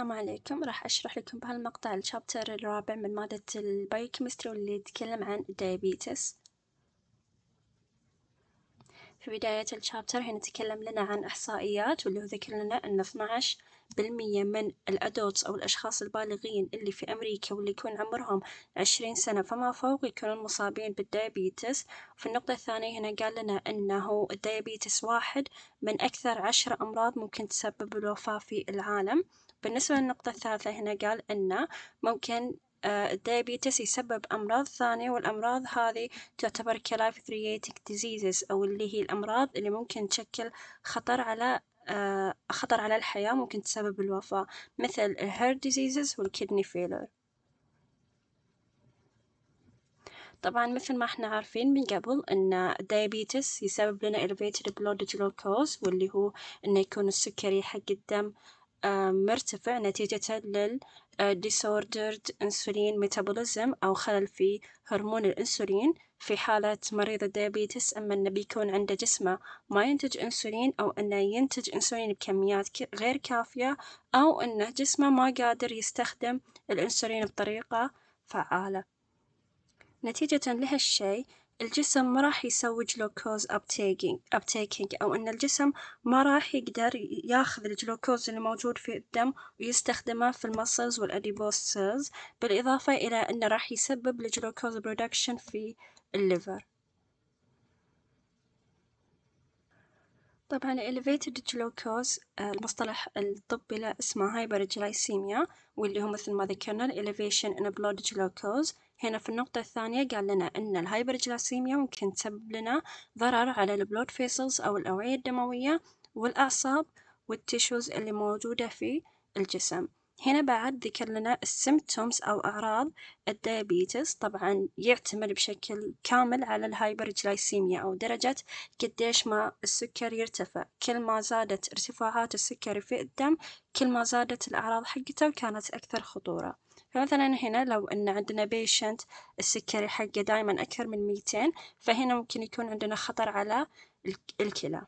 السلام عليكم راح أشرح لكم بهالمقطع الشابتر الرابع من مادة البايوكيمستري واللي يتكلم عن الديابيتس في بداية الشابتر هنا تكلم لنا عن إحصائيات واللي هو ذكر لنا أن 12 بالمية من الأدوتس أو الأشخاص البالغين اللي في أمريكا واللي يكون عمرهم عشرين سنة فما فوق يكونون مصابين بالديابيتس في النقطة الثانية هنا قال لنا أنه الديابيتس واحد من أكثر عشر أمراض ممكن تسبب الوفاة في العالم بالنسبة للنقطة الثالثة هنا قال أن ممكن الديابيتس آه، يسبب أمراض ثانية والأمراض هذه تعتبر كلايف ثرياتيك ديزيزز أو اللي هي الأمراض اللي ممكن تشكل خطر على آه، خطر على الحياة ممكن تسبب الوفاة مثل الهير ديزيزز والكيدني فيلر طبعا مثل ما احنا عارفين من قبل ان الديابيتس يسبب لنا elevated blood glucose واللي هو انه يكون السكري حق الدم مرتفع نتيجة لل آه، disordered insulin metabolism أو خلل في هرمون الأنسولين في حالة مريض الديابيتس أما إنه بيكون عنده جسمه ما ينتج أنسولين أو إنه ينتج أنسولين بكميات غير كافية أو إنه جسمه ما قادر يستخدم الأنسولين بطريقة فعالة نتيجة لهالشي الجسم ما راح يسوي جلوكوز uptaking أو أن الجسم ما راح يقدر ياخذ الجلوكوز اللي موجود في الدم ويستخدمه في المسلز والأديبوس سيلز بالإضافة إلى أنه راح يسبب الجلوكوز برودكشن في الليفر طبعا elevated جلوكوز آه، المصطلح الطبي له اسمه hyperglycemia واللي هو مثل ما ذكرنا elevation in blood glucose هنا في النقطة الثانية قال لنا أن الهايبرجلاسيميا ممكن تسبب لنا ضرر على البلود فيسلز أو الأوعية الدموية والأعصاب والتيشوز اللي موجودة في الجسم هنا بعد ذكر لنا السيمتومز أو أعراض الديابيتس طبعا يعتمد بشكل كامل على الهايبرجلايسيميا أو درجة قديش ما السكر يرتفع كل ما زادت ارتفاعات السكري في الدم كل ما زادت الأعراض حقته وكانت أكثر خطورة فمثلا هنا لو أن عندنا بيشنت السكري حقه دائما أكثر من 200 فهنا ممكن يكون عندنا خطر على الكلى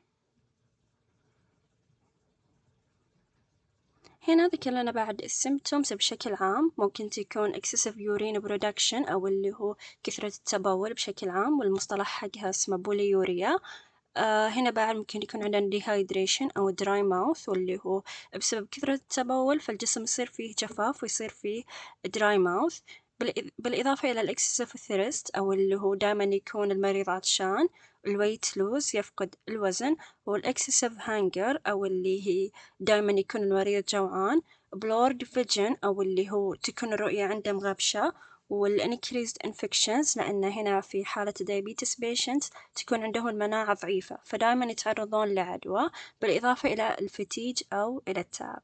هنا ذكر لنا بعد السيمتومز بشكل عام ممكن تكون excessive urine production أو اللي هو كثرة التبول بشكل عام والمصطلح حقها اسمه بوليوريا آه هنا بعد ممكن يكون عندنا ديهايدريشن أو دراي ماوث واللي هو بسبب كثرة التبول فالجسم يصير فيه جفاف ويصير فيه دراي ماوث بالإضافة إلى الإكسسيف ثيرست أو اللي هو دائما يكون المريض عطشان الويت لوز يفقد الوزن والإكسسيف هانجر أو اللي هي دائما يكون المريض جوعان بلورد فيجن أو اللي هو تكون الرؤية عنده مغبشة والانكريزد انفكشنز لأن هنا في حالة diabetes بيشنت تكون عندهم المناعة ضعيفة فدائما يتعرضون لعدوى بالإضافة إلى الفتيج أو إلى التعب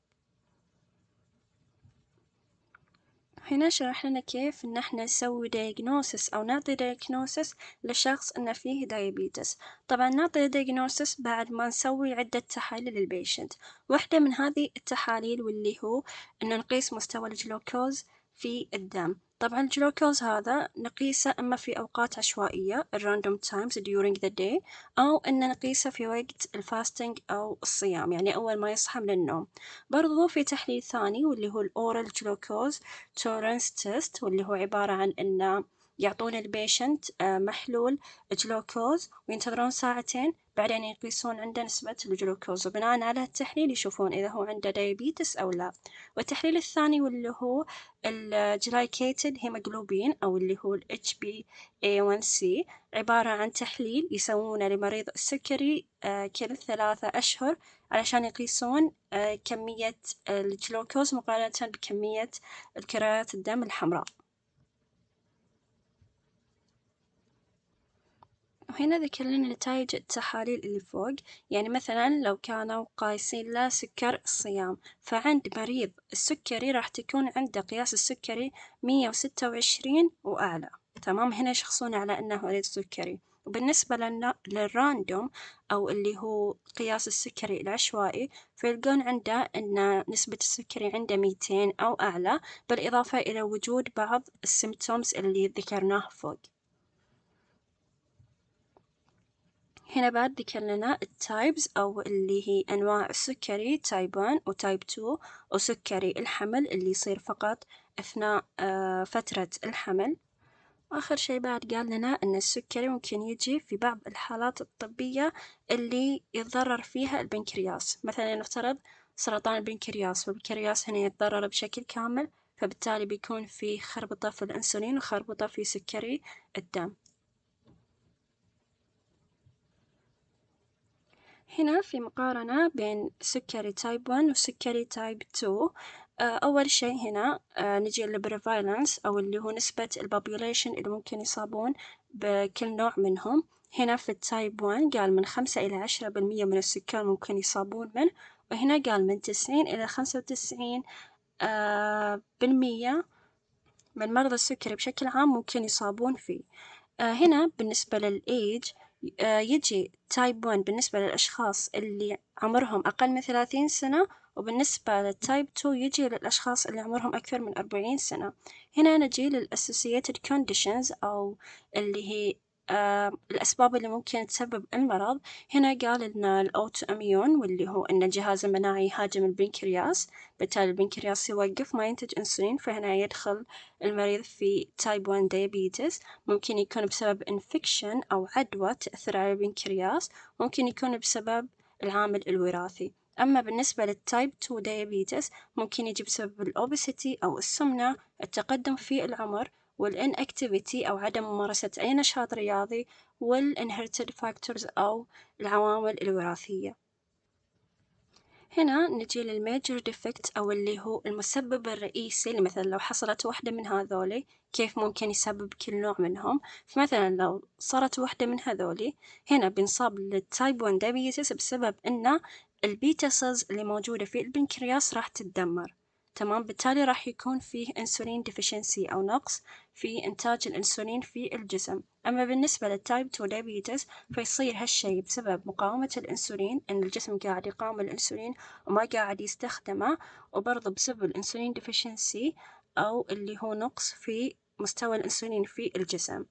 هنا شرح لنا كيف ان احنا نسوي diagnosis او نعطي diagnosis لشخص انه فيه diabetes طبعا نعطي diagnosis بعد ما نسوي عدة تحاليل للبيشنت واحدة من هذه التحاليل واللي هو انه نقيس مستوى الجلوكوز في الدم طبعا جلوكوز هذا نقيسه إما في أوقات عشوائية الراندوم تايمز during the day أو إن نقيسه في وقت الفاستنج أو الصيام يعني أول ما يصحى من النوم برضو في تحليل ثاني واللي هو الأورال جلوكوز تورنس تيست واللي هو عبارة عن إنه يعطون البيشنت آه، محلول جلوكوز وينتظرون ساعتين بعدين يقيسون عنده نسبة الجلوكوز وبناء على التحليل يشوفون إذا هو عنده دايابيتس أو لا والتحليل الثاني واللي هو الجلايكيتد هيموجلوبين أو اللي هو ال HbA1c عبارة عن تحليل يسوونه لمريض السكري آه، كل ثلاثة أشهر علشان يقيسون آه، كمية الجلوكوز مقارنة بكمية الكريات الدم الحمراء وهنا ذكرنا نتائج التحاليل اللي فوق يعني مثلا لو كانوا قايسين لا سكر الصيام فعند مريض السكري راح تكون عنده قياس السكري مية وستة وعشرين وأعلى تمام هنا يشخصون على أنه مريض سكري وبالنسبة للراندوم أو اللي هو قياس السكري العشوائي فيلقون عنده أن نسبة السكري عنده ميتين أو أعلى بالإضافة إلى وجود بعض السيمتومز اللي ذكرناه فوق هنا بعد ذكرنا التايبز أو اللي هي أنواع السكري تايب 1 وتايب 2 وسكري الحمل اللي يصير فقط أثناء آه، فترة الحمل وآخر شي بعد قال لنا أن السكري ممكن يجي في بعض الحالات الطبية اللي يتضرر فيها البنكرياس مثلا نفترض سرطان البنكرياس والبنكرياس هنا يتضرر بشكل كامل فبالتالي بيكون في خربطة في الأنسولين وخربطة في سكري الدم هنا في مقارنة بين سكري تايب 1 وسكري تايب 2 أول شيء هنا آه، نجي للبريفايلنس أو اللي هو نسبة البابيوليشن اللي ممكن يصابون بكل نوع منهم هنا في التايب 1 قال من 5 إلى 10 بالمية من السكان ممكن يصابون منه وهنا قال من 90 إلى 95 آه، بالمية من مرضى السكري بشكل عام ممكن يصابون فيه آه، هنا بالنسبة للإيج آه، يجي تايب 1 بالنسبة للأشخاص اللي عمرهم أقل من ثلاثين سنة وبالنسبة للتايب 2 يجي للأشخاص اللي عمرهم أكثر من أربعين سنة هنا نجي للأسوسيتد كونديشنز أو اللي هي آه، الأسباب اللي ممكن تسبب المرض، هنا قال إن الأوتو إميون واللي هو إن الجهاز المناعي يهاجم البنكرياس، بالتالي البنكرياس يوقف ما ينتج أنسولين، فهنا يدخل المريض في تايب 1 diabetes ممكن يكون بسبب إنفكشن أو عدوى تأثر على البنكرياس، ممكن يكون بسبب العامل الوراثي. أما بالنسبة للتايب 2 diabetes ممكن يجي بسبب الأوبسيتي أو السمنة، التقدم في العمر، والinactivity أو عدم ممارسة أي نشاط رياضي والانهرتد factors أو العوامل الوراثية هنا نجي للميجر ديفكت أو اللي هو المسبب الرئيسي اللي مثلا لو حصلت واحدة من هذولي كيف ممكن يسبب كل نوع منهم فمثلا لو صارت واحدة من هذولي هنا بنصاب للتايب 1 diabetes بسبب أن البيتا سيلز اللي موجودة في البنكرياس راح تتدمر تمام بالتالي راح يكون فيه انسولين ديفيشنسي أو نقص في إنتاج الأنسولين في الجسم أما بالنسبة للتايب 2 دايبيتس فيصير هالشي بسبب مقاومة الأنسولين إن الجسم قاعد يقاوم الأنسولين وما قاعد يستخدمه وبرضه بسبب الأنسولين ديفيشنسي أو اللي هو نقص في مستوى الأنسولين في الجسم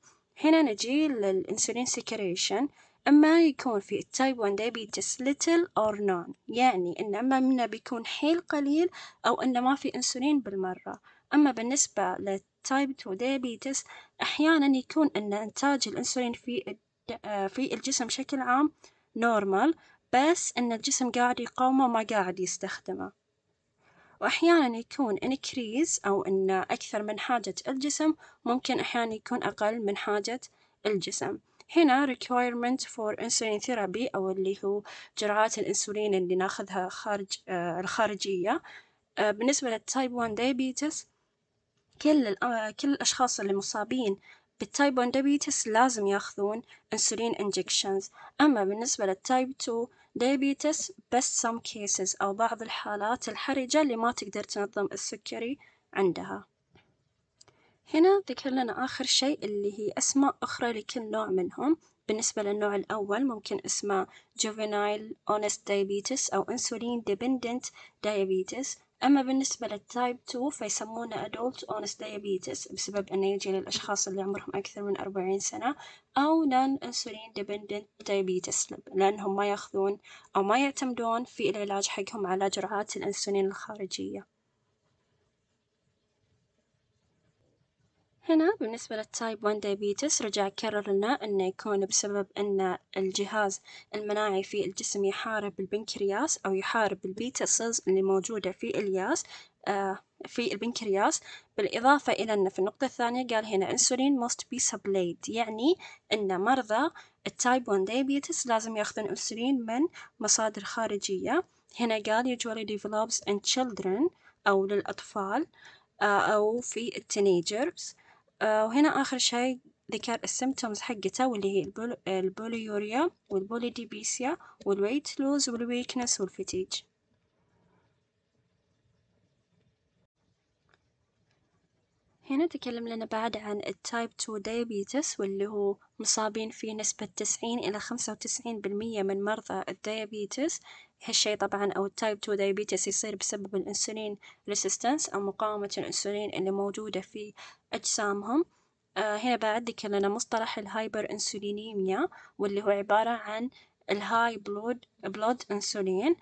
هنا نجي للإنسولين سيكريشن إما يكون في type 1 diabetes little or none يعني إن إما منه بيكون حيل قليل أو إنه ما في أنسولين بالمرة أما بالنسبة للتايب 2 diabetes أحيانا يكون إن إنتاج الأنسولين في آه، في الجسم بشكل عام نورمال بس إن الجسم قاعد يقاومه وما قاعد يستخدمه وأحيانا يكون increase أو إن أكثر من حاجة الجسم ممكن أحيانا يكون أقل من حاجة الجسم هنا requirement for insulin therapy أو اللي هو جرعات الأنسولين اللي ناخذها خارج آه، الخارجية آه، بالنسبة للتايب 1 diabetes كل آه، كل الأشخاص اللي مصابين بالتايب 1 diabetes لازم ياخذون انسولين injections أما بالنسبة للتايب 2 diabetes بس some cases أو بعض الحالات الحرجة اللي ما تقدر تنظم السكري عندها هنا ذكر لنا آخر شيء اللي هي أسماء أخرى لكل نوع منهم بالنسبة للنوع الأول ممكن اسمه juvenile honest diabetes أو insulin dependent diabetes أما بالنسبة للتايب 2 فيسمونه adult honest diabetes بسبب أنه يجي للأشخاص اللي عمرهم أكثر من أربعين سنة أو non insulin dependent diabetes لأنهم ما ياخذون أو ما يعتمدون في العلاج حقهم على جرعات الأنسولين الخارجية. هنا بالنسبة للتايب 1 دايبيتس رجع كرر لنا أنه يكون بسبب أن الجهاز المناعي في الجسم يحارب البنكرياس أو يحارب البيتا سيلز اللي موجودة في الياس آه، في البنكرياس بالإضافة إلى أن في النقطة الثانية قال هنا انسولين must be supplied يعني أن مرضى التايب 1 دايبيتس لازم يأخذون انسولين من مصادر خارجية هنا قال usually develops in children أو للأطفال آه، أو في التينيجرز آه، وهنا آخر شيء ذكر السيمتومز حقته واللي هي البوليوريا والبوليديبيسيا والويت لوز والويكنس والفتيج هنا تكلم لنا بعد عن التايب 2 diabetes واللي هو مصابين فيه نسبة 90 إلى 95 بالمية من مرضى الديابيتس هالشي طبعا أو التايب 2 diabetes يصير بسبب الأنسولين ريسيستنس أو مقاومة الأنسولين اللي موجودة في أجسامهم آه، هنا بعدك لنا مصطلح الهايبر انسولينيميا واللي هو عبارة عن الهاي بلود بلود انسولين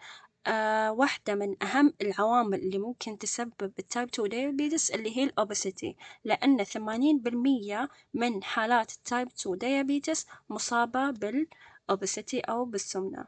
آه، واحدة من أهم العوامل اللي ممكن تسبب التايب 2 ديابيتس اللي هي الأوبسيتي لأن ثمانين بالمية من حالات التايب 2 ديابيتس مصابة بالأوبسيتي أو بالسمنة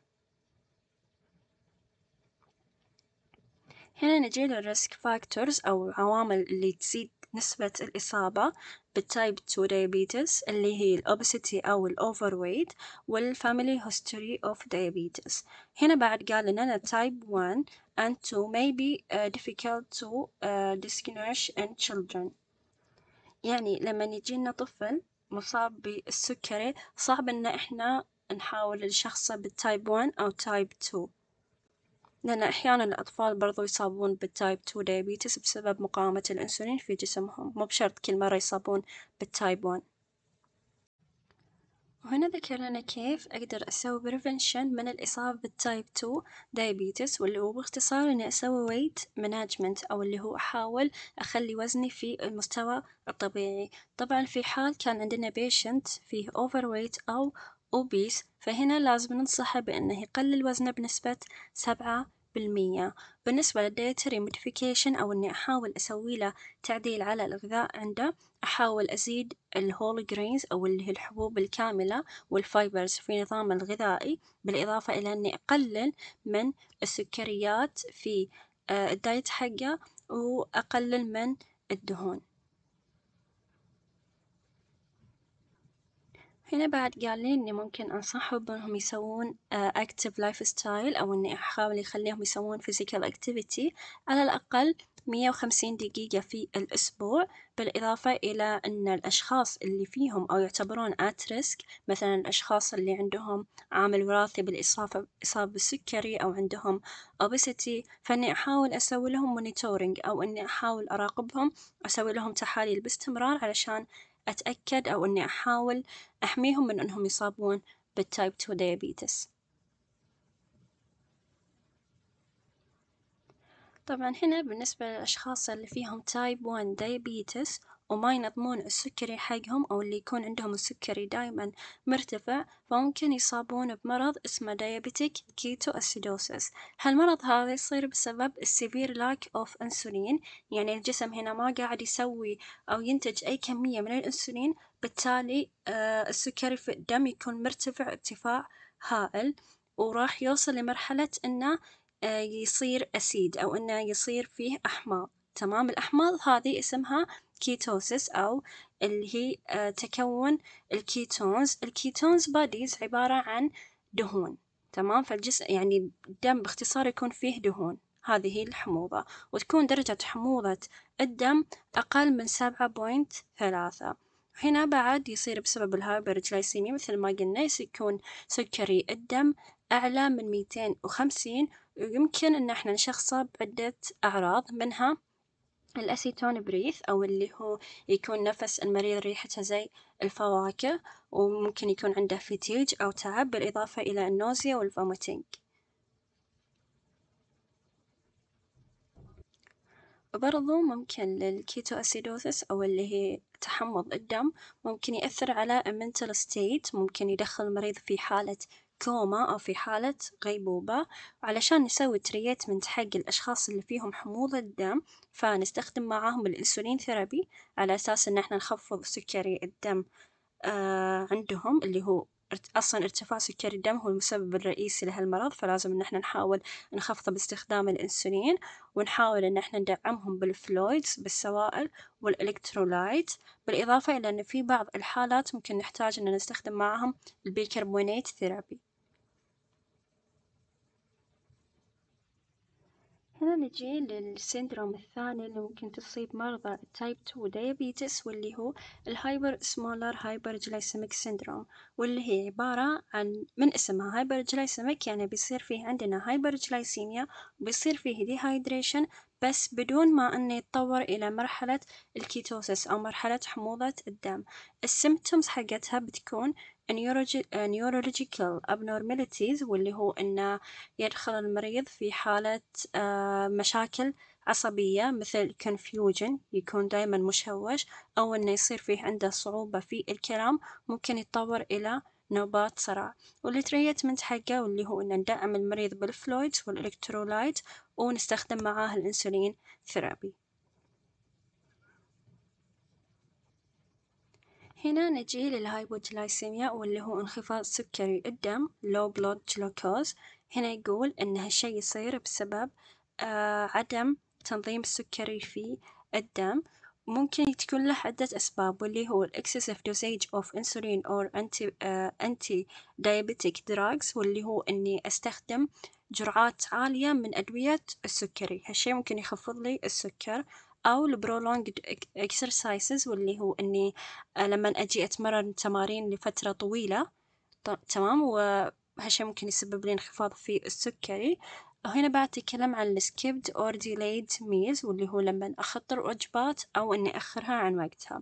هنا نجي للريسك فاكتورز أو عوامل اللي تزيد نسبة الإصابة بالتايب 2 diabetes اللي هي الأوبسيتي أو الأوفر ويت والفاميلي هيستوري أوف diabetes هنا بعد قال لنا تايب 1 and 2 may be uh, difficult to uh, distinguish in children يعني لما يجينا طفل مصاب بالسكري صعب ان احنا نحاول نشخصه بالتايب 1 او تايب 2 لأن أحيانا الأطفال برضو يصابون بالتايب 2 ديابيتس بسبب مقاومة الأنسولين في جسمهم مو بشرط كل مرة يصابون بالتايب 1 وهنا ذكرنا كيف أقدر أسوي بريفنشن من الإصابة بالتايب 2 ديابيتس واللي هو باختصار إني أسوي ويت مانجمنت أو اللي هو أحاول أخلي وزني في المستوى الطبيعي طبعا في حال كان عندنا بيشنت فيه أوفر ويت أو أوبيس فهنا لازم ننصحه بأنه يقلل وزنه بنسبة سبعة بالمية بالنسبة للديتري موديفيكيشن أو إني أحاول أسوي له تعديل على الغذاء عنده أحاول أزيد الهول جرينز أو اللي هي الحبوب الكاملة والفايبرز في نظامه الغذائي بالإضافة إلى إني أقلل من السكريات في آه، الدايت حقه وأقلل من الدهون. هنا بعد قال لي إني ممكن أنصحهم إنهم يسوون أكتف لايف ستايل أو إني أحاول أخليهم يسوون فيزيكال أكتيفيتي على الأقل مية وخمسين دقيقة في الأسبوع بالإضافة إلى أن الأشخاص اللي فيهم أو يعتبرون آت ريسك مثلا الأشخاص اللي عندهم عامل وراثي بالإصابة إصابة بالسكري أو عندهم obesity فإني أحاول أسوي لهم monitoring أو إني أحاول أراقبهم أسوي لهم تحاليل باستمرار علشان أتأكد أو إني أحاول أحميهم من إنهم يصابون بالتايب 2 ديابيتس طبعا هنا بالنسبة للأشخاص اللي فيهم تايب 1 ديابيتس وما ينظمون السكري حقهم أو اللي يكون عندهم السكري دايما مرتفع فممكن يصابون بمرض اسمه ديابيتيك كيتو أسيدوسيس هالمرض هذا يصير بسبب السيفير لاك أوف أنسولين يعني الجسم هنا ما قاعد يسوي أو ينتج أي كمية من الأنسولين بالتالي آه، السكري في الدم يكون مرتفع ارتفاع هائل وراح يوصل لمرحلة إنه آه، يصير أسيد أو إنه يصير فيه أحماض تمام الأحماض هذه اسمها كيتوسيس أو اللي هي آه، تكون الكيتونز الكيتونز باديز عبارة عن دهون تمام فالجسم يعني الدم باختصار يكون فيه دهون هذه هي الحموضة وتكون درجة حموضة الدم أقل من سبعة بوينت ثلاثة هنا بعد يصير بسبب الهايبرجلايسيميا مثل ما قلنا يكون سكري الدم أعلى من ميتين وخمسين ويمكن إن احنا نشخصه بعدة أعراض منها الأسيتون بريث أو اللي هو يكون نفس المريض ريحته زي الفواكه وممكن يكون عنده فتيج أو تعب بالإضافة إلى النوزيا والفوميتينج وبرضو ممكن للكيتو أسيدوسس أو اللي هي تحمض الدم ممكن يأثر على mental state ممكن يدخل المريض في حالة كوما أو في حالة غيبوبة علشان نسوي تريتمنت حق الأشخاص اللي فيهم حموضة الدم فنستخدم معاهم الأنسولين ثيرابي على أساس إن احنا نخفض سكري الدم آه، عندهم اللي هو أصلا ارتفاع سكر الدم هو المسبب الرئيسي لهالمرض فلازم إن إحنا نحاول نخفضه باستخدام الأنسولين ونحاول إن إحنا ندعمهم بالفلويدز بالسوائل والإلكترولايت بالإضافة إلى إن في بعض الحالات ممكن نحتاج إن نستخدم معهم البيكربونات ثيرابي. هنا نجي للسيندروم الثاني اللي ممكن تصيب مرضى تايب 2 دايابيتس واللي هو الهايبر سمولر هايبر جلايسيميك سيندروم واللي هي عبارة عن من اسمها هايبر جلايسيميك يعني بيصير فيه عندنا هايبر جلايسيميا بيصير فيه ديهايدريشن بس بدون ما انه يتطور إلى مرحلة الكيتوسيس أو مرحلة حموضة الدم السيمتومز حقتها بتكون Uh, neurological abnormalities واللي هو أنه يدخل المريض في حالة uh, مشاكل عصبية مثل confusion يكون دايما مشوش أو أنه يصير فيه عنده صعوبة في الكلام ممكن يتطور إلى نوبات صرع من حقه واللي هو إنه ندعم المريض بالفلويد والإلكترولايت ونستخدم معاه الأنسولين ثيرابي هنا نجي للهايبوجلايسيميا واللي هو انخفاض سكري الدم low blood glucose هنا يقول إن هالشي يصير بسبب آه عدم تنظيم السكري في الدم ممكن تكون له عدة أسباب واللي هو excessive dosage of insulin or anti uh, آه، anti diabetic drugs واللي هو إني أستخدم جرعات عالية من أدوية السكري هالشي ممكن يخفض لي السكر أو Prolonged اكسرسايزز واللي هو إني آه، لما أجي أتمرن تمارين لفترة طويلة تمام وهالشي ممكن يسبب لي انخفاض في السكري هنا بعد أتكلم عن السكيبد أور ديليد ميلز واللي هو لما أخطر وجبات أو إني أخرها عن وقتها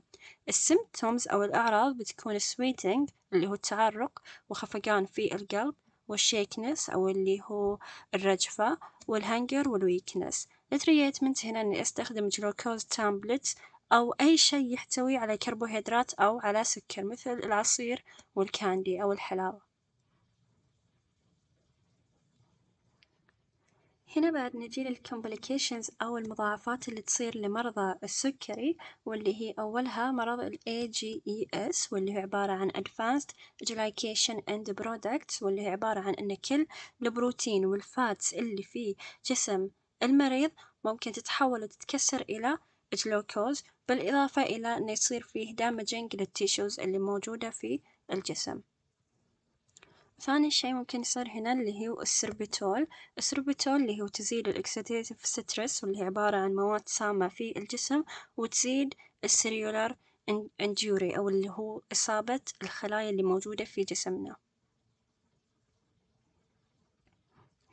السيمبتومز أو الأعراض بتكون السويتنج اللي هو التعرق وخفقان في القلب والشيكنس أو اللي هو الرجفة والهنجر والويكنس ثريات من هنا أني أستخدم جلوكوز تامبلت أو أي شيء يحتوي على كربوهيدرات أو على سكر مثل العصير والكاندي أو الحلاوة هنا بعد نجي للكومبليكيشنز أو المضاعفات اللي تصير لمرضى السكري واللي هي أولها مرض ال AGES واللي هو عبارة عن Advanced Glycation End Products واللي هي عبارة عن أن كل البروتين والفاتس اللي في جسم المريض ممكن تتحول وتتكسر إلى جلوكوز بالإضافة إلى أنه يصير فيه دامجينج للتيشوز اللي موجودة في الجسم ثاني شيء ممكن يصير هنا اللي هو السربتول السربتول اللي هو تزيد الاكسديتيف ستريس واللي هي عبارة عن مواد سامة في الجسم وتزيد السريولار انجوري أو اللي هو إصابة الخلايا اللي موجودة في جسمنا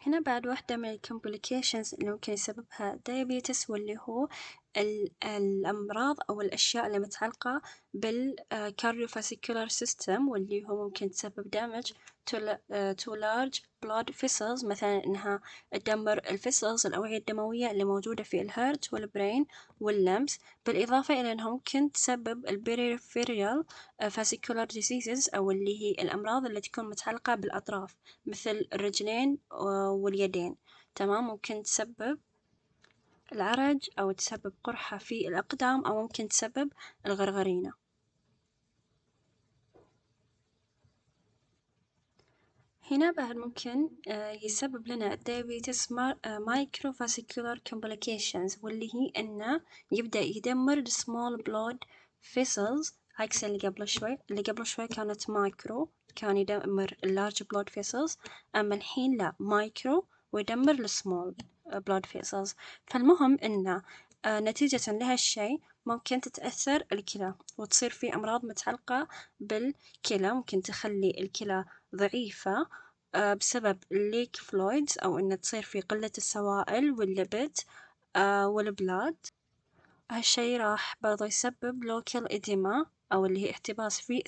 هنا بعد واحدة من الكومبليكيشنز اللي ممكن يسببها diabetes واللي هو الأمراض أو الأشياء اللي متعلقة بالكاريوفاسيكولار آه، سيستم واللي هو ممكن تسبب دامج تو لارج بلود فيسلز مثلا إنها تدمر الفيسلز الأوعية الدموية اللي موجودة في الهرت والبرين واللمس بالإضافة إلى إنها ممكن تسبب البيريفيريال فاسيكولار ديزيزز أو اللي هي الأمراض اللي تكون متعلقة بالأطراف مثل الرجلين آه، واليدين تمام ممكن تسبب العرج أو تسبب قرحة في الأقدام أو ممكن تسبب الغرغرينة هنا بعد ممكن آه، يسبب لنا الديابيتس مايكرو فاسيكولار كومبليكيشنز واللي هي انه يبدأ يدمر السمول بلود فيسلز عكس اللي قبل شوي اللي قبل شوي كانت مايكرو كان يدمر اللارج بلود فيسلز اما الحين لا مايكرو ويدمر السمول بلود آه، فيسلز فالمهم إنه آه، نتيجة لهالشي ممكن تتأثر الكلى وتصير في أمراض متعلقة بالكلى ممكن تخلي الكلى ضعيفة آه، بسبب الليك فلويدز أو إن تصير في قلة السوائل والليبت والبلاد هالشي راح برضو يسبب لوكال إديما أو اللي هي احتباس في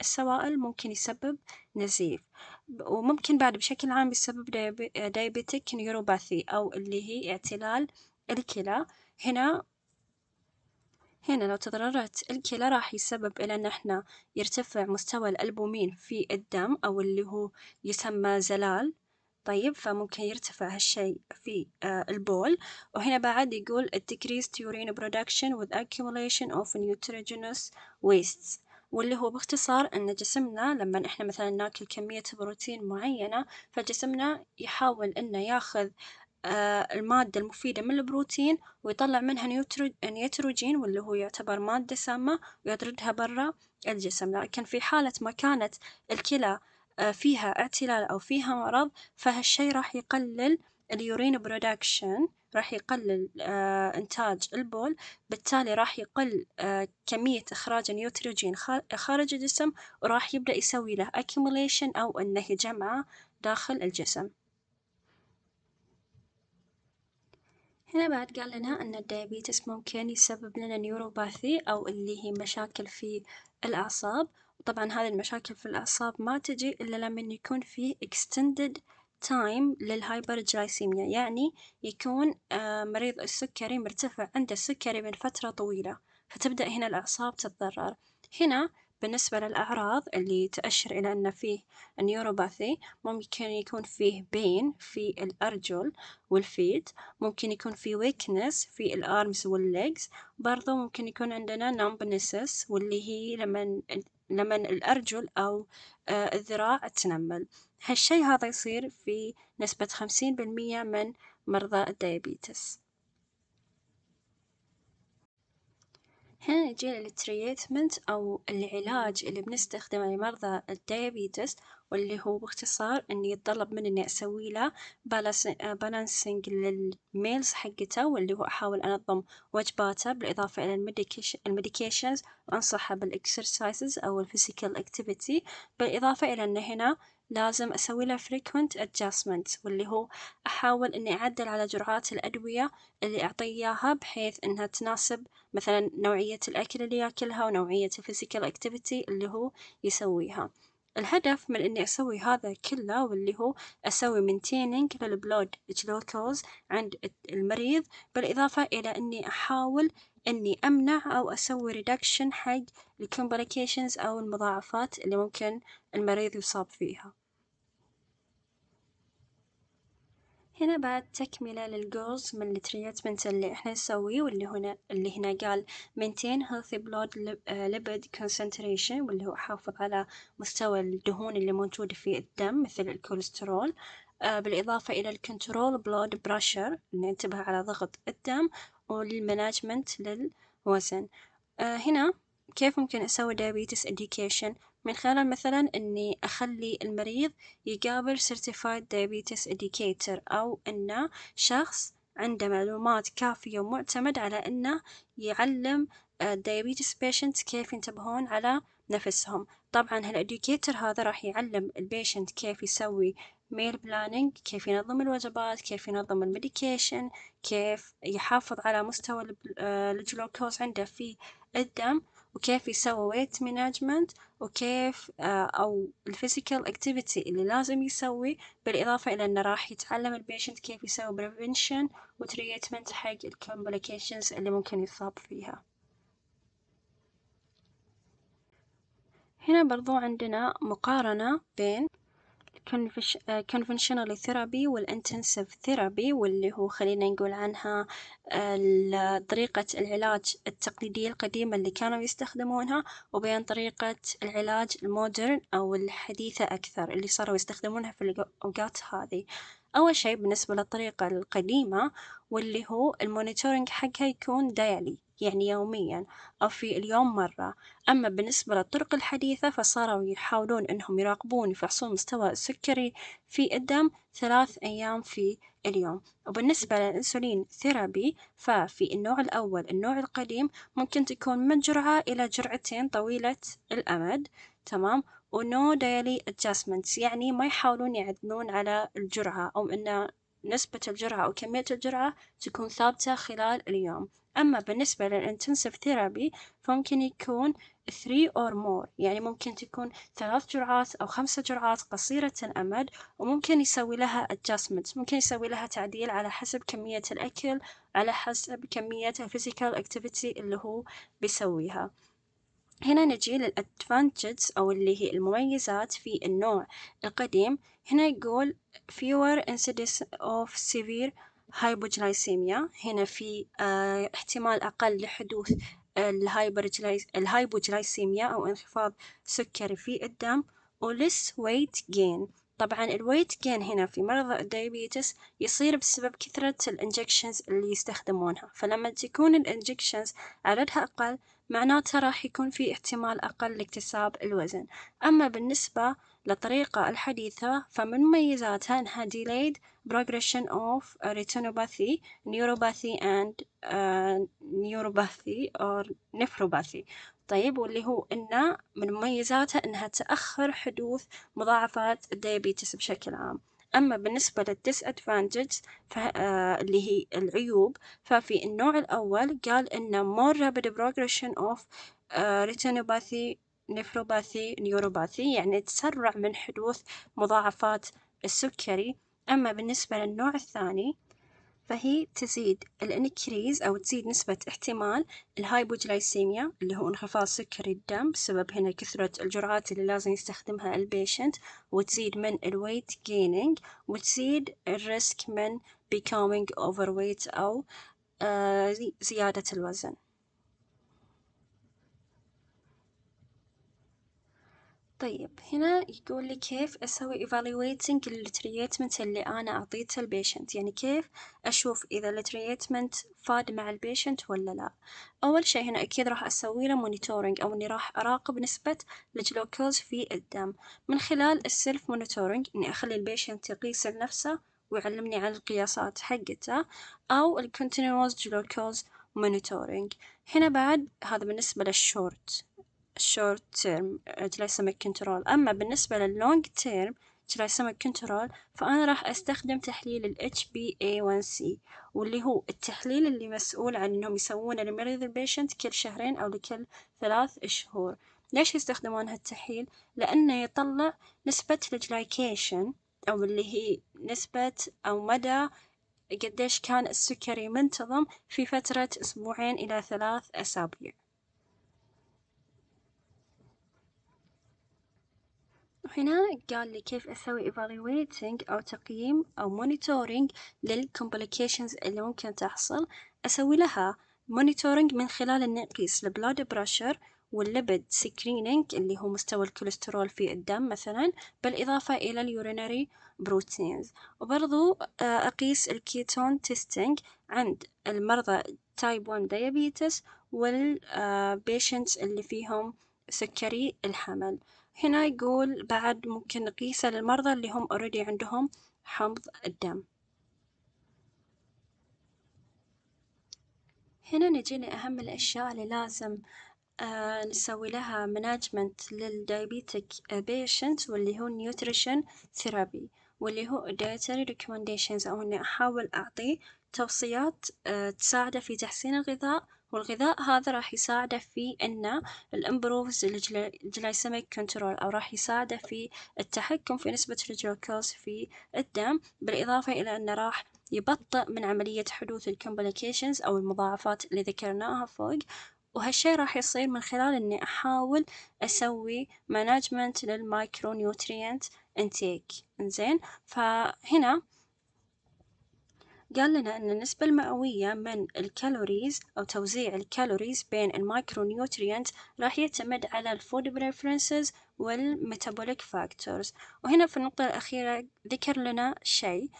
السوائل ممكن يسبب نزيف وممكن بعد بشكل عام بسبب دايابيتيك نيوروباثي أو اللي هي اعتلال الكلى هنا هنا لو تضررت الكلى راح يسبب إلى أن احنا يرتفع مستوى الألبومين في الدم أو اللي هو يسمى زلال طيب فممكن يرتفع هالشيء في آه، البول وهنا بعد يقول decreased urine production with accumulation of nitrogenous wastes واللي هو باختصار أن جسمنا لما إحنا مثلا ناكل كمية بروتين معينة فجسمنا يحاول إنه ياخذ آه، المادة المفيدة من البروتين ويطلع منها نيتروجين واللي هو يعتبر مادة سامة ويطردها برا الجسم لكن في حالة ما كانت الكلى آه، فيها اعتلال أو فيها مرض فهالشي راح يقلل اليورين برودكشن راح يقلل آه، إنتاج البول بالتالي راح يقل آه، كمية إخراج النيوتروجين خارج الجسم وراح يبدأ يسوي له accumulation أو إنه يجمعه داخل الجسم هنا بعد قال لنا أن الديابيتس ممكن يسبب لنا نيوروباثي أو اللي هي مشاكل في الأعصاب طبعا هذه المشاكل في الأعصاب ما تجي إلا لما يكون في extended تايم للهايبرجلايسيميا يعني يكون آه، مريض السكري مرتفع عنده السكري من فترة طويلة فتبدأ هنا الأعصاب تتضرر هنا بالنسبة للأعراض اللي تأشر إلى أن فيه نيوروباثي ممكن يكون فيه بين في الأرجل والفيت ممكن يكون في ويكنس في الأرمز والليجز برضو ممكن يكون عندنا نمبنسس واللي هي لما لمن الأرجل أو آه، الذراع تنمل هالشي هذا يصير في نسبة خمسين بالمية من مرضى الديابيتس هنا نجي للتريتمنت أو العلاج اللي بنستخدمه لمرضى الديابيتس واللي هو باختصار أني يتطلب مني أني أسوي له بالانسنج آه، للميلز حقته واللي هو أحاول أنظم وجباته بالإضافة إلى الميديكيشنز وأنصحه بالإكسرسايزز أو الفيزيكال أكتيفيتي بالإضافة إلى أن هنا لازم أسوي له frequent ادجستمنت واللي هو أحاول أني أعدل على جرعات الأدوية اللي أعطيه إياها بحيث أنها تناسب مثلا نوعية الأكل اللي ياكلها ونوعية الفيزيكال اكتيفيتي اللي هو يسويها الهدف من إني أسوي هذا كله واللي هو أسوي مينتيننج للبلود جلوكوز عند المريض بالإضافة إلى إني أحاول إني أمنع أو أسوي ريدكشن حق الكومبليكيشنز أو المضاعفات اللي ممكن المريض يصاب فيها. هنا بعد تكملة للجولز من التريتمنت اللي احنا نسويه واللي هنا اللي هنا قال maintain healthy blood آه، lipid concentration واللي هو احافظ على مستوى الدهون اللي موجودة في الدم مثل الكوليسترول آه، بالإضافة إلى الكنترول بلود بريشر ننتبه على ضغط الدم والمانجمنت للوزن آه، هنا كيف ممكن أسوي diabetes education من خلال مثلا أني أخلي المريض يقابل Certified Diabetes Educator أو أنه شخص عنده معلومات كافية ومعتمد على أنه يعلم آه، diabetes بيشنت كيف ينتبهون على نفسهم طبعا هالإديوكيتر هذا راح يعلم البيشنت كيف يسوي ميل بلانينج كيف ينظم الوجبات كيف ينظم الميديكيشن كيف يحافظ على مستوى آه، الجلوكوز عنده في الدم وكيف يسوي ويت مانجمنت وكيف آه، أو الفيزيكال اكتيفيتي اللي لازم يسوي بالإضافة إلى أنه راح يتعلم البيشنت كيف يسوي بريفنشن وتريتمنت حق الكومبليكيشنز اللي ممكن يصاب فيها هنا برضو عندنا مقارنة بين Uh, conventional therapy والانتنسيف ثيرابي واللي هو خلينا نقول عنها طريقة العلاج التقليدية القديمة اللي كانوا يستخدمونها وبين طريقة العلاج المودرن أو الحديثة أكثر اللي صاروا يستخدمونها في الأوقات هذه. أول شيء بالنسبة للطريقة القديمة واللي هو المونيتورينج حقها يكون دايلي يعني يوميا أو في اليوم مرة أما بالنسبة للطرق الحديثة فصاروا يحاولون أنهم يراقبون يفحصون مستوى السكري في الدم ثلاث أيام في اليوم وبالنسبة للأنسولين ثيرابي ففي النوع الأول النوع القديم ممكن تكون من جرعة إلى جرعتين طويلة الأمد تمام ونو ديلي adjustments يعني ما يحاولون يعدلون على الجرعة أو أن نسبة الجرعة أو كمية الجرعة تكون ثابتة خلال اليوم أما بالنسبة للانتنسيف ثيرابي فممكن يكون 3 or more يعني ممكن تكون ثلاث جرعات أو خمسة جرعات قصيرة الأمد وممكن يسوي لها adjustment ممكن يسوي لها تعديل على حسب كمية الأكل على حسب كمية الفيزيكال اكتيفيتي اللي هو بيسويها هنا نجي للأدفانتجز أو اللي هي المميزات في النوع القديم هنا يقول fewer incidents of severe hypoglycemia هنا في اه احتمال أقل لحدوث الهايبوجلايسيميا أو انخفاض سكري في الدم less ويت جين طبعا الويت جين هنا في مرض الدايبيتس يصير بسبب كثرة الانجكشنز اللي يستخدمونها فلما تكون الانجكشنز عددها أقل معناتها راح يكون في احتمال أقل لاكتساب الوزن أما بالنسبة للطريقة الحديثة فمن مميزاتها أنها delayed progression of retinopathy neuropathy and uh, neuropathy or nephropathy طيب واللي هو أنه من مميزاتها أنها تأخر حدوث مضاعفات الديابيتس بشكل عام أما بالنسبة للديس أدفانتج آه، اللي هي العيوب ففي النوع الأول قال إنه more rapid progression of آه، retinopathy نيفروباثي نيوروباثي يعني تسرع من حدوث مضاعفات السكري أما بالنسبة للنوع الثاني فهي تزيد الانكريز أو تزيد نسبة احتمال الهايبوجلايسيميا اللي هو انخفاض سكر الدم بسبب هنا كثرة الجرعات اللي لازم يستخدمها البيشنت وتزيد من الويت جينينج وتزيد الريسك من becoming overweight أو آه، زيادة الوزن طيب هنا يقول لي كيف أسوي evaluating التريتمنت اللي أنا أعطيته البيشنت يعني كيف أشوف إذا التريتمنت فاد مع البيشنت ولا لا أول شي هنا أكيد راح أسوي له مونيتورينج أو إني راح أراقب نسبة الجلوكوز في الدم من خلال self monitoring إني أخلي البيشنت يقيس لنفسه ويعلمني عن القياسات حقته أو الكونتينوس جلوكوز monitoring هنا بعد هذا بالنسبة للشورت short term uh, glycemic control أما بالنسبة لل long term glycemic control فأنا راح أستخدم تحليل ال HbA1c واللي هو التحليل اللي مسؤول عن إنهم يسوونه لمريض البيشنت كل شهرين أو لكل ثلاث شهور ليش يستخدمون هالتحليل؟ لأنه يطلع نسبة الجلايكيشن أو اللي هي نسبة أو مدى قديش كان السكري منتظم في فترة أسبوعين إلى ثلاث أسابيع هنا قال لي كيف أسوي evaluating أو تقييم أو monitoring للcomplications اللي ممكن تحصل أسوي لها monitoring من خلال إني أقيس blood pressure والليبد سكرينينج اللي هو مستوى الكوليسترول في الدم مثلا بالإضافة إلى اليورينري بروتينز وبرضو آه، أقيس الكيتون تيستينج عند المرضى تايب 1 ديابيتس والبيشنتس اللي فيهم سكري الحمل هنا يقول بعد ممكن نقيسه للمرضى اللي هم اوريدي عندهم حمض الدم هنا نجي لأهم الأشياء اللي لازم آه نسوي لها مانجمنت للديابيتك بيشنت واللي هو نيوتريشن ثيرابي واللي هو dietary recommendations أو إني أحاول أعطيه توصيات آه تساعده في تحسين الغذاء والغذاء هذا راح يساعده في أنه الامبروفز الجلايسيميك كنترول أو راح يساعده في التحكم في نسبة الجلوكوز في الدم بالإضافة إلى أنه راح يبطئ من عملية حدوث الكمبليكيشنز أو المضاعفات اللي ذكرناها فوق وهالشي راح يصير من خلال اني احاول اسوي مانجمنت للمايكرو نيوترينت انتيك انزين فهنا قال لنا أن النسبة المئوية من الكالوريز أو توزيع الكالوريز بين المايكرونيوترينت راح يعتمد على الفود بريفرنسز والميتابوليك فاكتورز وهنا في النقطة الأخيرة ذكر لنا شيء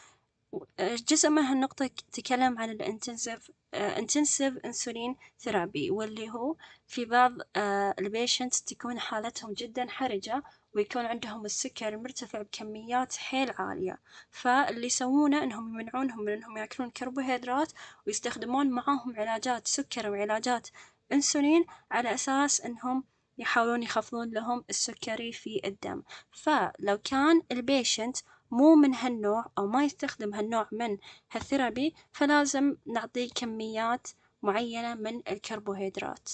جزء من هالنقطة تكلم عن الانتنسيف انتنسيف انسولين ثيرابي واللي هو في بعض آه، البيشنتس تكون حالتهم جدا حرجة ويكون عندهم السكر مرتفع بكميات حيل عالية فاللي يسوونه إنهم يمنعونهم من إنهم يأكلون كربوهيدرات ويستخدمون معاهم علاجات سكر وعلاجات أنسولين على أساس إنهم يحاولون يخفضون لهم السكري في الدم فلو كان البيشنت مو من هالنوع أو ما يستخدم هالنوع من هالثيرابي فلازم نعطيه كميات معينة من الكربوهيدرات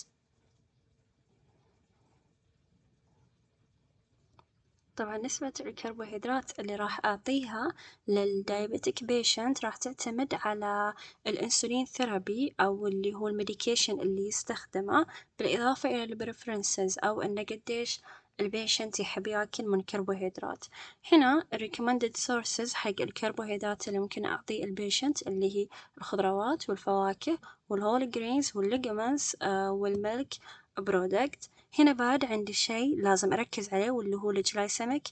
طبعا نسبة الكربوهيدرات اللي راح أعطيها للدايبتيك بيشنت راح تعتمد على الأنسولين ثيرابي أو اللي هو الميديكيشن اللي يستخدمه بالإضافة إلى البريفرنسز أو إنه قديش البيشنت يحب ياكل من كربوهيدرات هنا recommended sources حق الكربوهيدرات اللي ممكن أعطيه البيشنت اللي هي الخضروات والفواكه والهول جرينز واللجمنز والملك برودكت هنا بعد عندي شيء لازم أركز عليه واللي هو الجلايسيميك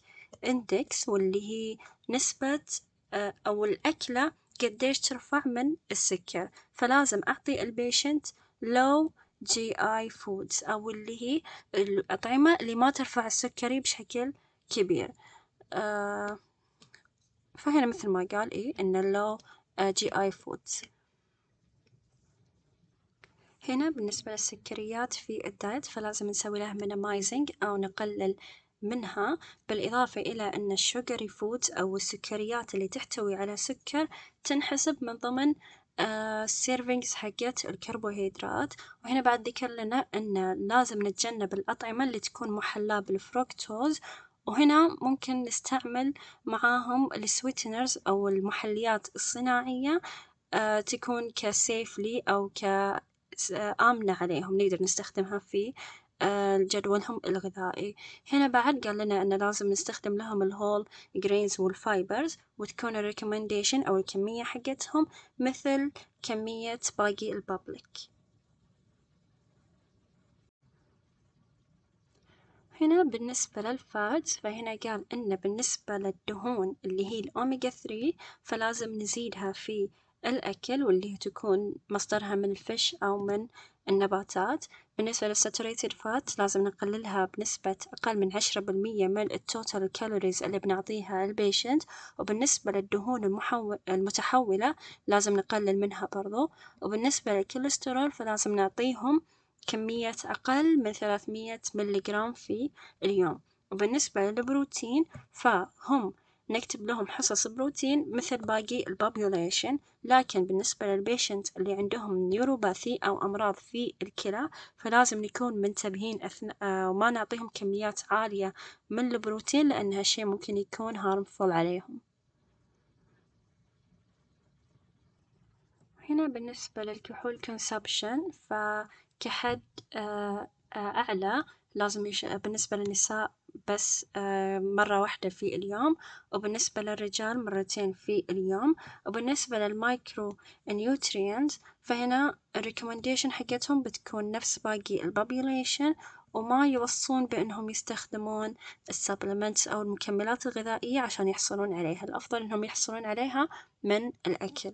اندكس واللي هي نسبة آه، أو الأكلة قديش ترفع من السكر فلازم أعطي البيشنت لو جي آي فودز أو اللي هي الأطعمة اللي ما ترفع السكري بشكل كبير آه، فهنا مثل ما قال إيه إن اللو جي آي فودز هنا بالنسبة للسكريات في الدايت فلازم نسوي لها مينمايزنج أو نقلل منها بالإضافة إلى أن الشوكري فود أو السكريات اللي تحتوي على سكر تنحسب من ضمن السيرفينجز آه، حقت الكربوهيدرات وهنا بعد ذكر لنا أن لازم نتجنب الأطعمة اللي تكون محلاة بالفركتوز وهنا ممكن نستعمل معاهم السويتنرز أو المحليات الصناعية آه، تكون كسيفلي أو آمنة عليهم نقدر نستخدمها في آه، جدولهم الغذائي هنا بعد قال لنا أن لازم نستخدم لهم الهول جرينز والفايبرز وتكون الريكومنديشن أو الكمية حقتهم مثل كمية باقي البابليك هنا بالنسبة للفات فهنا قال أن بالنسبة للدهون اللي هي الأوميجا 3 فلازم نزيدها في الأكل واللي تكون مصدرها من الفش أو من النباتات بالنسبة للساتوريتد فات لازم نقللها بنسبة أقل من عشرة بالمية من التوتال كالوريز اللي بنعطيها البيشنت وبالنسبة للدهون المتحولة لازم نقلل منها برضو وبالنسبة للكوليسترول فلازم نعطيهم كمية أقل من ثلاثمية ملغرام في اليوم وبالنسبة للبروتين فهم نكتب لهم حصص بروتين مثل باقي البوبوليشن لكن بالنسبة للبيشنت اللي عندهم نيوروباثي أو أمراض في الكلى فلازم نكون منتبهين أثناء آه، وما نعطيهم كميات عالية من البروتين لأن هالشي ممكن يكون هارمفول عليهم هنا بالنسبة للكحول consumption فكحد آه، آه، أعلى لازم يش... بالنسبة للنساء بس آه، مرة واحدة في اليوم وبالنسبة للرجال مرتين في اليوم وبالنسبة للمايكرو نيوترينت فهنا الريكومنديشن حقتهم بتكون نفس باقي البوبيليشن وما يوصون بأنهم يستخدمون السبلمنتس أو المكملات الغذائية عشان يحصلون عليها الأفضل أنهم يحصلون عليها من الأكل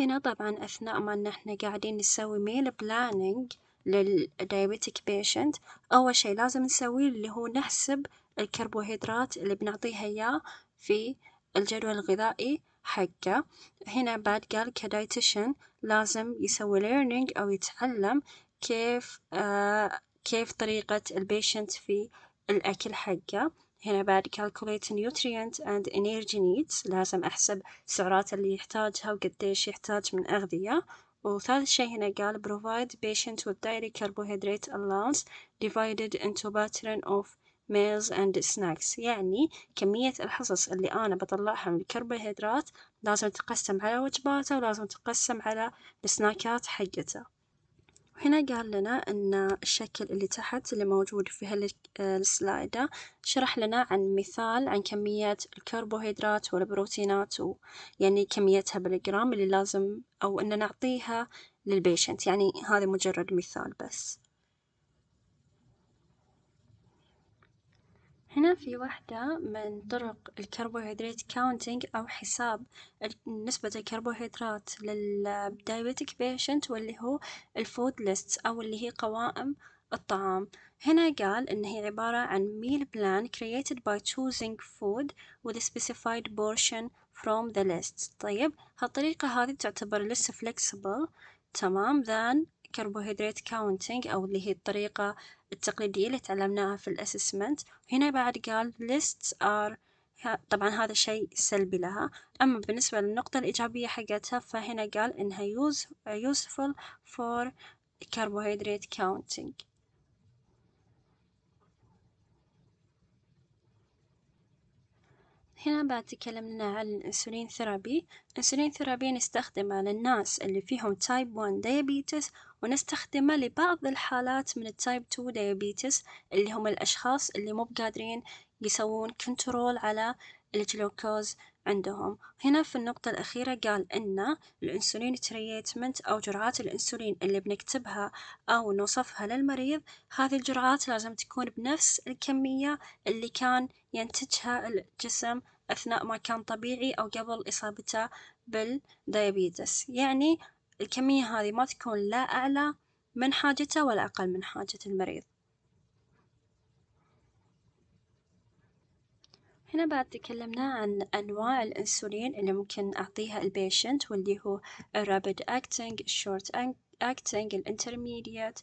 هنا طبعا أثناء ما نحن إحنا قاعدين نسوي ميل بلانينج للدايبيتك بيشنت أول شي لازم نسويه اللي هو نحسب الكربوهيدرات اللي بنعطيها إياه في الجدول الغذائي حقه هنا بعد قال كدايتيشن لازم يسوي ليرنينج أو يتعلم كيف آه كيف طريقة البيشنت في الأكل حقه هنا بعد calculate nutrient and energy needs لازم أحسب السعرات اللي يحتاجها وقديش يحتاج من أغذية وثالث شيء هنا قال provide patient with dairy carbohydrate allowance divided into pattern of meals and snacks يعني كمية الحصص اللي أنا بطلعها من الكربوهيدرات لازم تقسم على وجباته ولازم تقسم على السناكات حقته هنا قال لنا ان الشكل اللي تحت اللي موجود في هالسلايدة شرح لنا عن مثال عن كمية الكربوهيدرات والبروتينات و يعني كميتها بالجرام اللي لازم او ان نعطيها للبيشنت يعني هذا مجرد مثال بس هنا في واحدة من طرق الكربوهيدرات كاونتينج أو حساب نسبة الكربوهيدرات للدايبيتك بيشنت واللي هو الفود ليست أو اللي هي قوائم الطعام هنا قال إن هي عبارة عن meal plan created by choosing food with a specified portion from the list طيب هالطريقة هذه تعتبر less flexible تمام than carbohydrate counting أو اللي هي الطريقة التقليدية اللي تعلمناها في الأسسمنت هنا بعد قال lists are طبعا هذا شيء سلبي لها أما بالنسبة للنقطة الإيجابية حقتها فهنا قال إنها use, useful for carbohydrate counting هنا بعد تكلمنا عن الانسولين ثيرابي الانسولين ثيرابي نستخدمه للناس اللي فيهم تايب 1 diabetes ونستخدمه لبعض الحالات من التايب 2 ديابيتس اللي هم الأشخاص اللي مو بقادرين يسوون كنترول على الجلوكوز عندهم هنا في النقطة الأخيرة قال أن الأنسولين تريتمنت أو جرعات الأنسولين اللي بنكتبها أو نوصفها للمريض هذه الجرعات لازم تكون بنفس الكمية اللي كان ينتجها الجسم أثناء ما كان طبيعي أو قبل إصابته بالديابيتس يعني الكمية هذه ما تكون لا أعلى من حاجته ولا أقل من حاجة المريض هنا بعد تكلمنا عن أنواع الأنسولين اللي ممكن أعطيها البيشنت واللي هو الرابد أكتنج الشورت أكتنج الانترميديات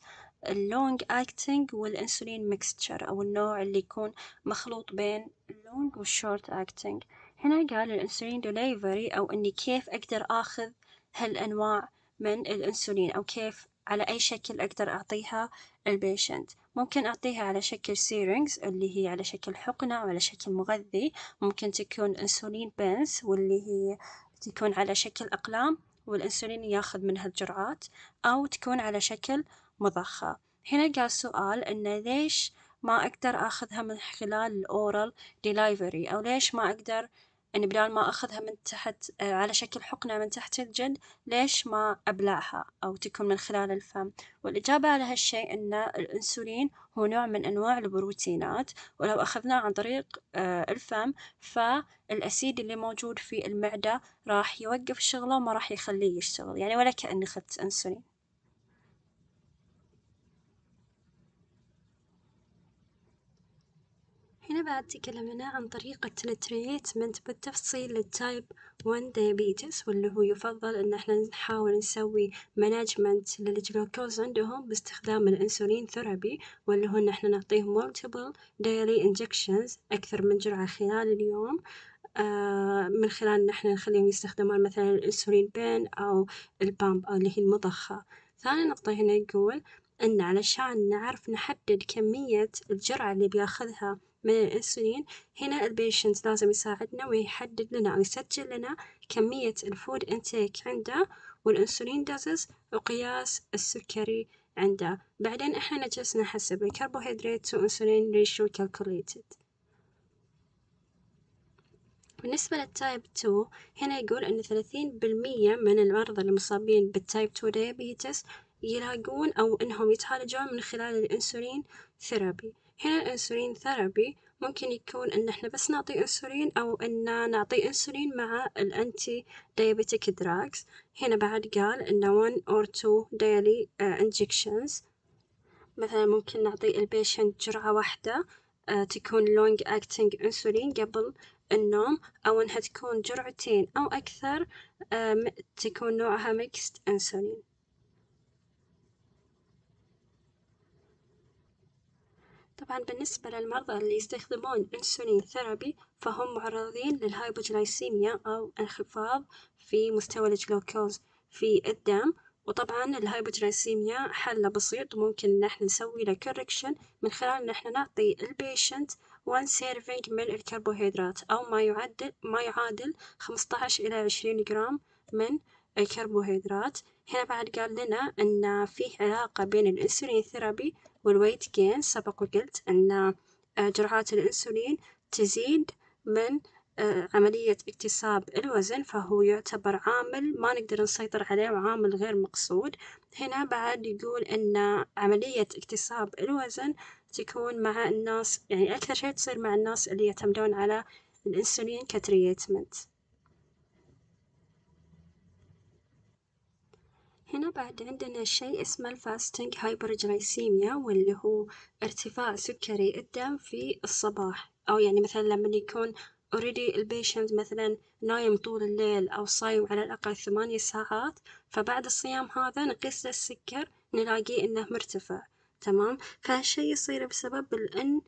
اللونج أكتنج والأنسولين ميكستشر أو النوع اللي يكون مخلوط بين اللونج والشورت أكتنج هنا قال الأنسولين دوليفري أو أني كيف أقدر أخذ هالأنواع من الأنسولين أو كيف على أي شكل أقدر أعطيها البيشنت ممكن أعطيها على شكل سيرينجز اللي هي على شكل حقنة أو على شكل مغذي ممكن تكون أنسولين بنس واللي هي تكون على شكل أقلام والأنسولين ياخذ منها الجرعات أو تكون على شكل مضخة هنا قال سؤال إنه ليش ما أقدر أخذها من خلال الأورال ديلايفري أو ليش ما أقدر يعني بدال ما أخذها من تحت آه، على شكل حقنة من تحت الجلد ليش ما أبلعها أو تكون من خلال الفم والإجابة على هالشيء أن الأنسولين هو نوع من أنواع البروتينات ولو أخذناه عن طريق آه، الفم فالأسيد اللي موجود في المعدة راح يوقف شغله وما راح يخليه يشتغل يعني ولا كأني أخذت أنسولين هنا بعد تكلمنا عن طريقة التريتمنت بالتفصيل للتايب 1 دايابيتس واللي هو يفضل ان احنا نحاول نسوي مانجمنت للجلوكوز عندهم باستخدام الانسولين ثيرابي واللي هو ان احنا نعطيهم multiple daily injections اكثر من جرعة خلال اليوم آه، من خلال ان احنا نخليهم يستخدمون مثلا الانسولين بين او البامب او اللي هي المضخة ثاني نقطة هنا يقول ان علشان نعرف نحدد كمية الجرعة اللي بياخذها من الأنسولين هنا البيشنت لازم يساعدنا ويحدد لنا أو يسجل لنا كمية الفود انتيك عنده والأنسولين دازز وقياس السكري عنده بعدين احنا نجلس نحسب الكربوهيدرات تو انسولين ريشيو كالكوليتد بالنسبة للتايب 2 هنا يقول أن ثلاثين بالمية من المرضى المصابين بالتايب 2 ديابيتس يلاقون أو أنهم يتعالجون من خلال الأنسولين ثيرابي هنا الأنسولين ثيرابي ممكن يكون إن إحنا بس نعطي أنسولين أو إن نعطي أنسولين مع الأنتي diabetic drugs هنا بعد قال ان 1 or 2 daily انجكشنز آه، injections مثلا ممكن نعطي البيشنت جرعة واحدة آه، تكون long acting انسولين قبل النوم أو إنها تكون جرعتين أو أكثر تكون نوعها mixed انسولين طبعا بالنسبة للمرضى اللي يستخدمون إنسولين ثيرابي فهم معرضين للهايبوجلايسيميا أو انخفاض في مستوى الجلوكوز في الدم وطبعا الهايبوجلايسيميا حله بسيط ممكن إن احنا نسوي له كوركشن من خلال إن احنا نعطي البيشنت وان سيرفينج من الكربوهيدرات أو ما يعدل ما يعادل خمسطعش إلى عشرين جرام من الكربوهيدرات هنا بعد قال لنا أن فيه علاقة بين الإنسولين ثيرابي والويت جين سبق وقلت أن آه، جرعات الأنسولين تزيد من آه، عملية اكتساب الوزن فهو يعتبر عامل ما نقدر نسيطر عليه وعامل غير مقصود هنا بعد يقول أن عملية اكتساب الوزن تكون مع الناس يعني أكثر شيء تصير مع الناس اللي يعتمدون على الأنسولين كتريتمنت هنا بعد عندنا شيء اسمه الفاستنج هايبرجلايسيميا واللي هو ارتفاع سكري الدم في الصباح أو يعني مثلا لما يكون اوريدي البيشنت مثلا نايم طول الليل أو صايم على الأقل ثمانية ساعات فبعد الصيام هذا نقيس له السكر نلاقيه إنه مرتفع تمام فهالشي يصير بسبب الإن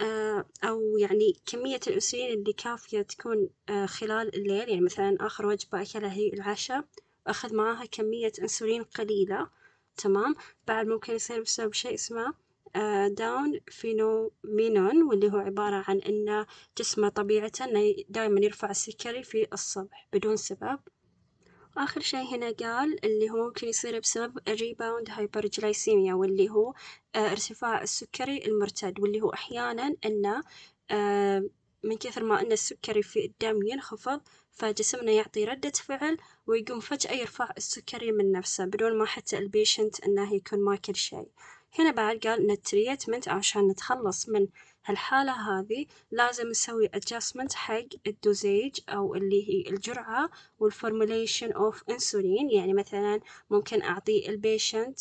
آه، أو يعني كمية الأنسولين اللي كافية تكون آه، خلال الليل يعني مثلا آخر وجبة أكلها هي العشاء وأخذ معاها كمية أنسولين قليلة تمام بعد ممكن يصير بسبب شيء اسمه آه، داون فينومينون واللي هو عبارة عن أن جسمه طبيعته أنه دائما يرفع السكري في الصبح بدون سبب آخر شيء هنا قال اللي هو ممكن يصير بسبب ريباوند هايبرجلايسيميا واللي هو آه، ارتفاع السكري المرتد واللي هو أحيانا أنه آه، من كثر ما أن السكري في الدم ينخفض فجسمنا يعطي ردة فعل ويقوم فجأة يرفع السكري من نفسه بدون ما حتى البيشنت أنه يكون ماكل شيء هنا بعد قال أن التريتمنت عشان نتخلص من هالحالة هذه لازم نسوي adjustment حق الدوزيج أو اللي هي الجرعة والفورموليشن أوف إنسولين يعني مثلا ممكن أعطي البيشنت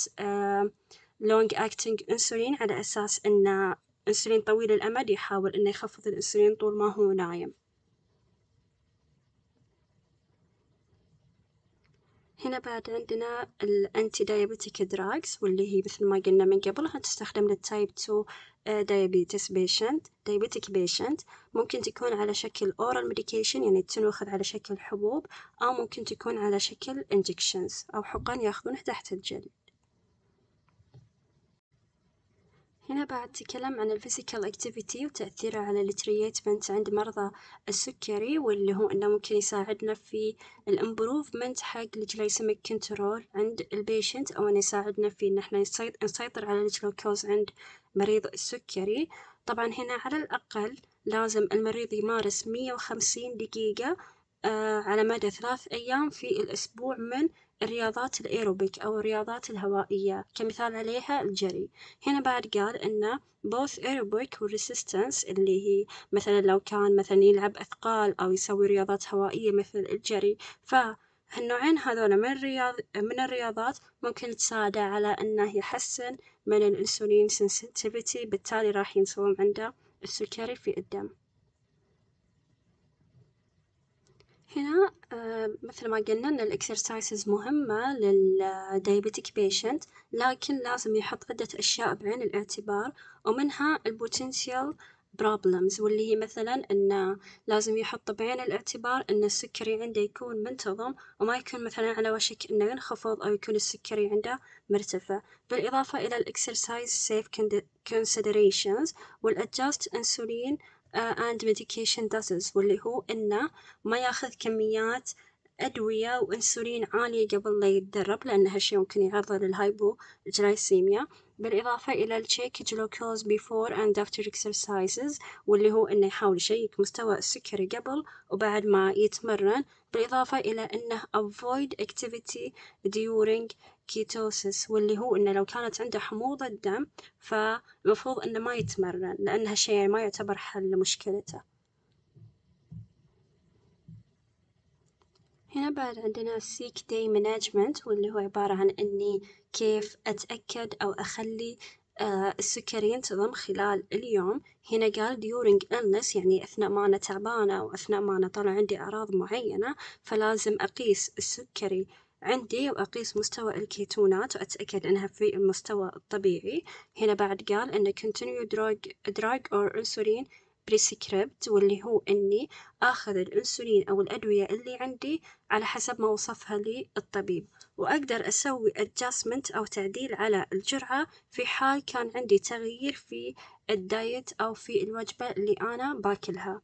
لونج أكتنج إنسولين على أساس أنه انسولين طويل الأمد يحاول إنه يخفض الانسولين طول ما هو نايم هنا بعد عندنا الانتي دايابيتيك دراجز واللي هي مثل ما قلنا من قبل هتستخدم للتايب 2 دايابيتس بيشنت دايابيتيك بيشنت ممكن تكون على شكل اورال ميديكيشن يعني تنوخذ على شكل حبوب او ممكن تكون على شكل انجكشنز او حقن ياخذونه تحت الجلد هنا بعد تكلم عن الفيزيكال اكتيفيتي وتأثيره على التريتمنت عند مرضى السكري واللي هو انه ممكن يساعدنا في الامبروفمنت حق الجلايسيميك كنترول عند البيشنت او انه يساعدنا في ان احنا نسيطر على الجلوكوز عند مريض السكري طبعا هنا على الاقل لازم المريض يمارس مية وخمسين دقيقة آه، على مدى ثلاث أيام في الأسبوع من الرياضات الإيروبيك أو الرياضات الهوائية كمثال عليها الجري هنا بعد قال ان both aerobic والريسيستنس اللي هي مثلا لو كان مثلا يلعب أثقال أو يسوي رياضات هوائية مثل الجري ف هالنوعين هذول من الرياض من الرياضات ممكن تساعده على إنه يحسن من الأنسولين سنسيتيفيتي بالتالي راح ينسوم عنده السكري في الدم. هنا آه، مثل ما قلنا أن الإكسرسايزز مهمة للديابيتيك بيشنت لكن لازم يحط عدة أشياء بعين الاعتبار ومنها البوتنشال بروبلمز واللي هي مثلا أنه لازم يحط بعين الاعتبار أن السكري عنده يكون منتظم وما يكون مثلا على وشك أنه ينخفض أو يكون السكري عنده مرتفع بالإضافة إلى الإكسرسايز سيف considerations والأدجاست أنسولين آه، and medication doses واللي هو إنه ما ياخذ كميات أدوية وأنسولين عالية قبل لا يتدرب لأن هالشي ممكن يعرضه جلايسيميا بالإضافة إلى التشيك جلوكوز before and after exercises واللي هو إنه يحاول يشيك مستوى السكري قبل وبعد ما يتمرن بالإضافة إلى أنه avoid activity during ketosis واللي هو أنه لو كانت عنده حموضة الدم فالمفروض أنه ما يتمرن لأن هالشيء يعني ما يعتبر حل لمشكلته هنا بعد عندنا seek day management واللي هو عبارة عن أني كيف أتأكد أو أخلي آه، السكري ينتظم خلال اليوم هنا قال during illness يعني أثناء ما أنا تعبانة أو أثناء ما أنا طالع عندي أعراض معينة فلازم أقيس السكري عندي وأقيس مستوى الكيتونات وأتأكد أنها في المستوى الطبيعي هنا بعد قال أن continue drug, drug or insulin prescribed واللي هو أني آخذ الأنسولين أو الأدوية اللي عندي على حسب ما وصفها لي الطبيب وأقدر أسوي adjustment أو تعديل على الجرعة في حال كان عندي تغيير في الدايت أو في الوجبة اللي أنا باكلها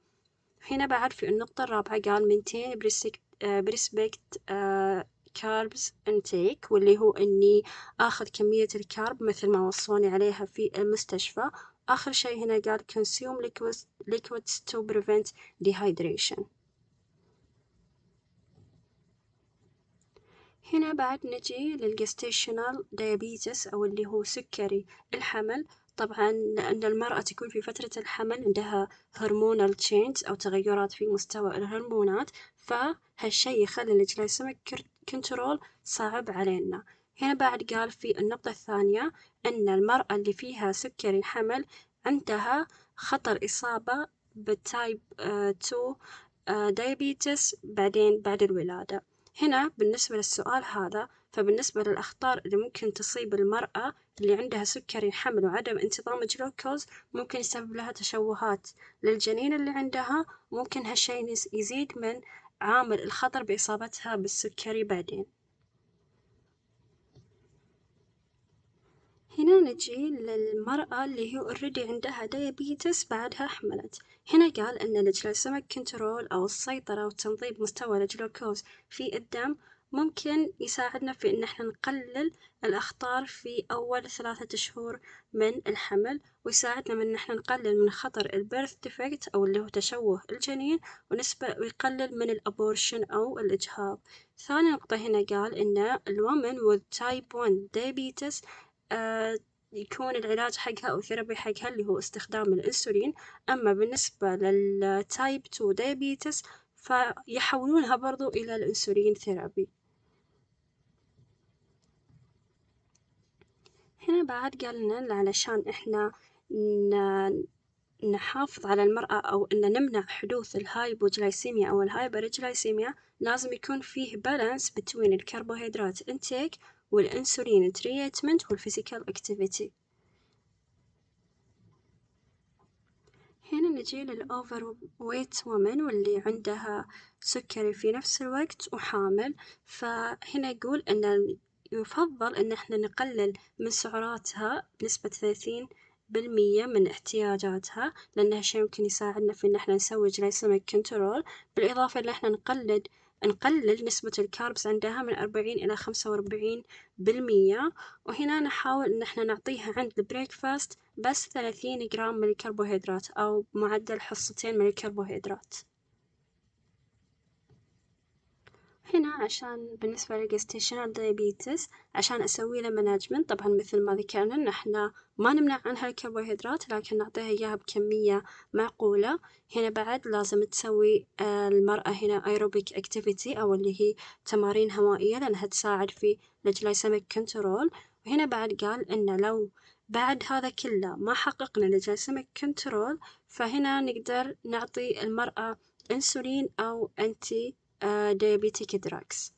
هنا بعد في النقطة الرابعة قال maintain آه، بريسبكت كاربز آه، انتيك واللي هو اني اخذ كمية الكارب مثل ما وصوني عليها في المستشفى اخر شيء هنا قال consume liquids, liquids to prevent dehydration هنا بعد نجي للجستيشنال دايابيتس أو اللي هو سكري الحمل طبعا لأن المرأة تكون في فترة الحمل عندها هرمونال تشينج أو تغيرات في مستوى الهرمونات فهالشي يخلي الجلايسيميك كنترول صعب علينا هنا بعد قال في النقطة الثانية أن المرأة اللي فيها سكري الحمل عندها خطر إصابة بالتايب 2 دايابيتس بعدين بعد الولادة هنا بالنسبة للسؤال هذا فبالنسبة للأخطار اللي ممكن تصيب المرأة اللي عندها سكري حمل وعدم انتظام الجلوكوز ممكن يسبب لها تشوهات للجنين اللي عندها ممكن هالشي يزيد من عامل الخطر بإصابتها بالسكري بعدين هنا نجي للمرأة اللي هي اوريدي عندها ديابيتس بعدها حملت هنا قال أن الجلوسيميك كنترول أو السيطرة وتنظيم مستوى الجلوكوز في الدم ممكن يساعدنا في إن احنا نقلل الأخطار في أول ثلاثة شهور من الحمل ويساعدنا من إن احنا نقلل من خطر البيرث ديفكت أو اللي هو تشوه الجنين ونسبة ويقلل من الأبورشن أو الإجهاض ثاني نقطة هنا قال إن الومن with type 1 diabetes آه، يكون العلاج حقها أو ثيرابي حقها اللي هو استخدام الأنسولين أما بالنسبة للتايب 2 ديابيتس فيحولونها برضو إلى الأنسولين ثيرابي هنا بعد قالنا علشان إحنا نحافظ على المرأة أو أن نمنع حدوث الهايبوجلايسيميا أو الهايبرجلايسيميا لازم يكون فيه بالانس بين الكربوهيدرات انتيك والأنسولين تريتمنت والفيزيكال اكتيفيتي هنا نجي للأوفر ويت وومن واللي عندها سكري في نفس الوقت وحامل فهنا يقول أن يفضل أن احنا نقلل من سعراتها بنسبة ثلاثين بالمية من احتياجاتها لأن هالشي ممكن يساعدنا في إن احنا نسوي glycemic كنترول بالإضافة إن احنا نقلل نقلل نسبة الكاربس عندها من أربعين إلى خمسة وأربعين بالمية وهنا نحاول إن إحنا نعطيها عند البريكفاست بس ثلاثين جرام من الكربوهيدرات أو معدل حصتين من الكربوهيدرات. هنا عشان بالنسبة للجستيشنال دايبيتس عشان أسوي له مانجمنت طبعا مثل ما ذكرنا إن إحنا ما نمنع عنها الكربوهيدرات لكن نعطيها إياها بكمية معقولة هنا بعد لازم تسوي آه، المرأة هنا ايروبيك اكتيفيتي أو اللي هي تمارين هوائية لأنها تساعد في الجلايسيميك كنترول وهنا بعد قال إنه لو بعد هذا كله ما حققنا الجلايسيميك كنترول فهنا نقدر نعطي المرأة انسولين أو أنتي Uh, diabetic drugs.